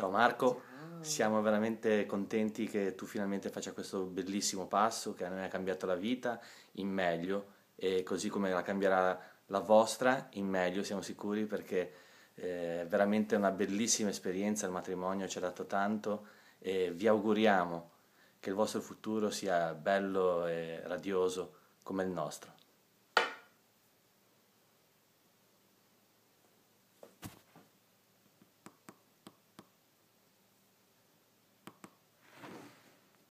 Ciao Marco, Ciao. siamo veramente contenti che tu finalmente faccia questo bellissimo passo che a noi ha cambiato la vita in meglio e così come la cambierà la vostra in meglio, siamo sicuri perché è eh, veramente una bellissima esperienza, il matrimonio ci ha dato tanto e vi auguriamo che il vostro futuro sia bello e radioso come il nostro.